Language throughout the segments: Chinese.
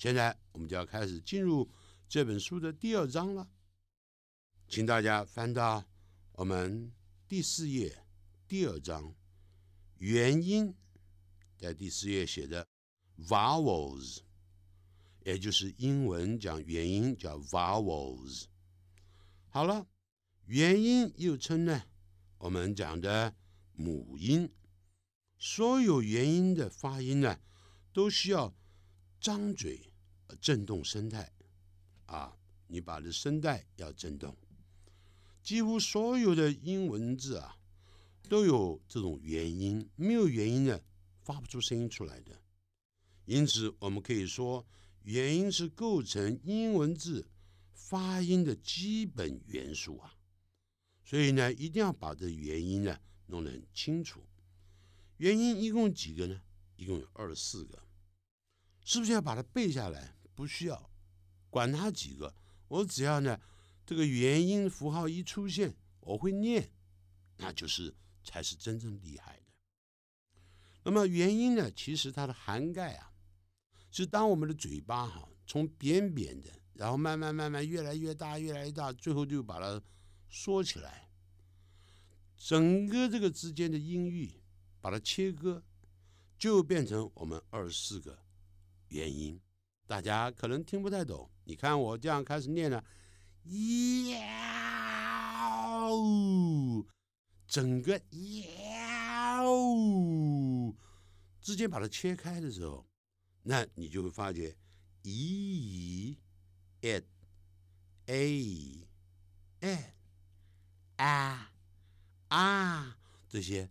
现在我们就要开始进入这本书的第二章了，请大家翻到我们第四页，第二章元音，在第四页写的 vowels，也就是英文讲元音叫 vowels。好了，元音又称呢，我们讲的母音，所有元音的发音呢，都需要张嘴。震动声带啊，你把这声带要震动。几乎所有的英文字啊，都有这种元音，没有元音的发不出声音出来的。因此，我们可以说，元音是构成英文字发音的基本元素啊。所以呢，一定要把这元音呢弄得很清楚。元音一共几个呢？一共有二十四个，是不是要把它背下来？不需要管他几个，我只要呢，这个元音符号一出现，我会念，那就是才是真正厉害的。那么元音呢，其实它的涵盖啊，是当我们的嘴巴哈，从扁扁的，然后慢慢慢慢越来越大，越来越大，最后就把它缩起来，整个这个之间的音域把它切割，就变成我们二十四个元音。大家可能听不太懂，你看我这样开始念了，y a 整个 yao 之间把它切开的时候，那你就会发觉，i，a，a，a，啊，这些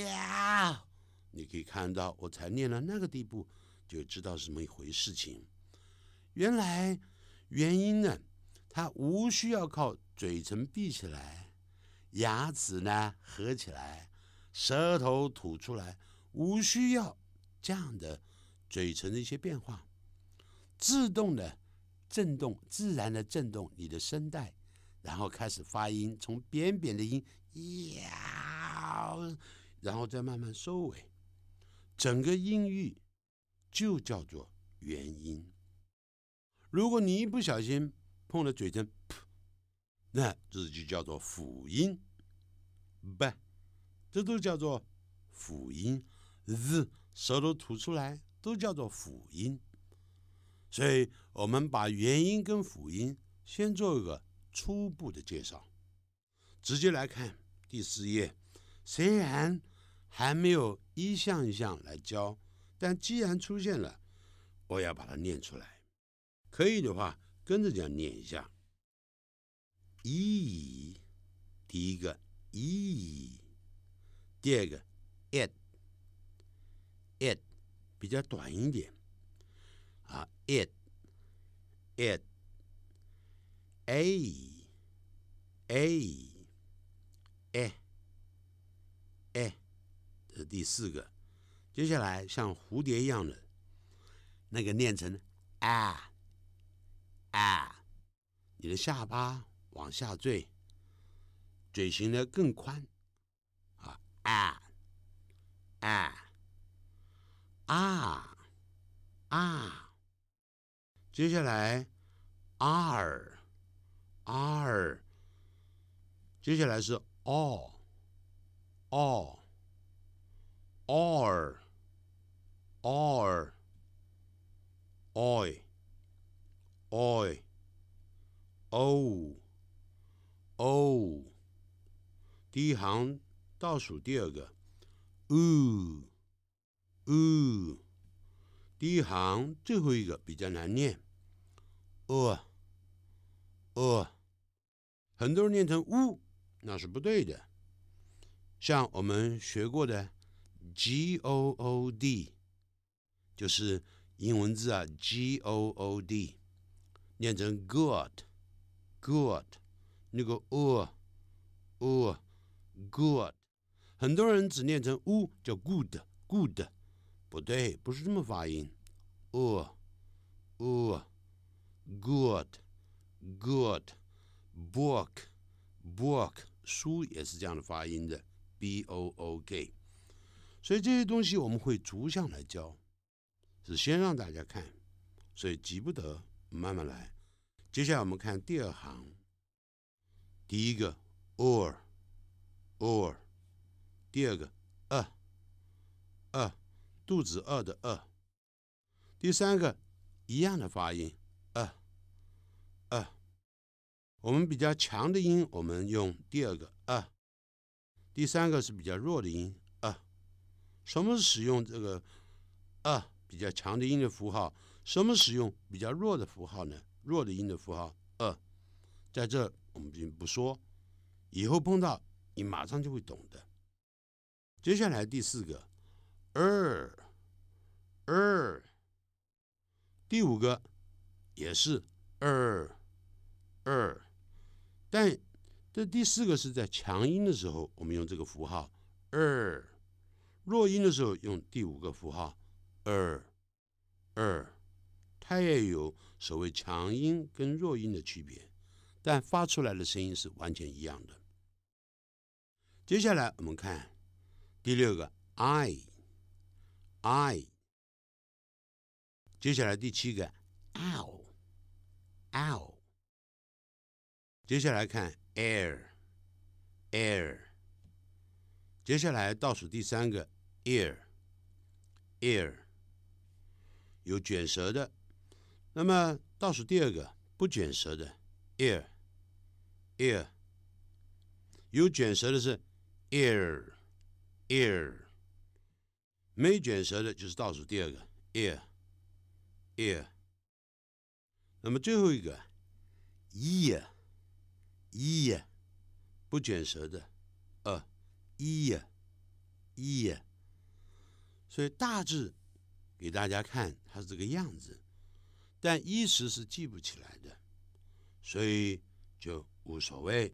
呀，你可以看到我才念到那个地步。就知道怎么一回事情。原来原因呢？它无需要靠嘴唇闭起来，牙齿呢合起来，舌头吐出来，无需要这样的嘴唇的一些变化，自动的震动，自然的震动你的声带，然后开始发音，从扁扁的音“呀”，然后再慢慢收尾，整个音域。就叫做元音。如果你一不小心碰了嘴唇，噗，那这就叫做辅音。不，这都叫做辅音。z，舌头吐出来都叫做辅音。所以，我们把元音跟辅音先做一个初步的介绍。直接来看第四页，虽然还没有一项一项来教。但既然出现了，我要把它念出来。可以的话，跟着这样念一下。咦，第一个咦，第二个 it it 比较短一点啊，it it a a a a 这是第四个。接下来像蝴蝶一样的那个念成啊啊，你的下巴往下坠，嘴型呢更宽啊啊啊啊，接下来 r r，接下来是 all all all。r，i，i，o，o，第一行倒数第二个，u，u，第一行最后一个比较难念，e，e，很多人念成呜，那是不对的。像我们学过的，good。就是英文字啊，G O O D，念成 Good，Good，那个 O，O，Good，很多人只念成 U，叫 Good，Good，不对，不是这么发音，O，O，Good，Good，Book，Book，书也是这样的发音的，B O O K，所以这些东西我们会逐项来教。是先让大家看，所以急不得，慢慢来。接下来我们看第二行，第一个，or，or，第二个，二，二，肚子饿的饿，第三个，一样的发音，二，二，我们比较强的音，我们用第二个二，第三个是比较弱的音，二，什么是使用这个二？比较强的音的符号，什么使用比较弱的符号呢？弱的音的符号呃，在这我们并不说，以后碰到你马上就会懂的。接下来第四个二二，第五个也是二二，但这第四个是在强音的时候，我们用这个符号二，弱音的时候用第五个符号。二二，它也有所谓强音跟弱音的区别，但发出来的声音是完全一样的。接下来我们看第六个 i i，接下来第七个 ow ow，接下来看 air air，接下来倒数第三个 ear ear。有卷舌的，那么倒数第二个不卷舌的，ear，ear，有卷舌的是 ear，ear，没卷舌的就是倒数第二个 ear，ear，那么最后一个 ear，ear，不卷舌的，呃 ear，ear，所以大致。给大家看，它是这个样子，但一时是记不起来的，所以就无所谓。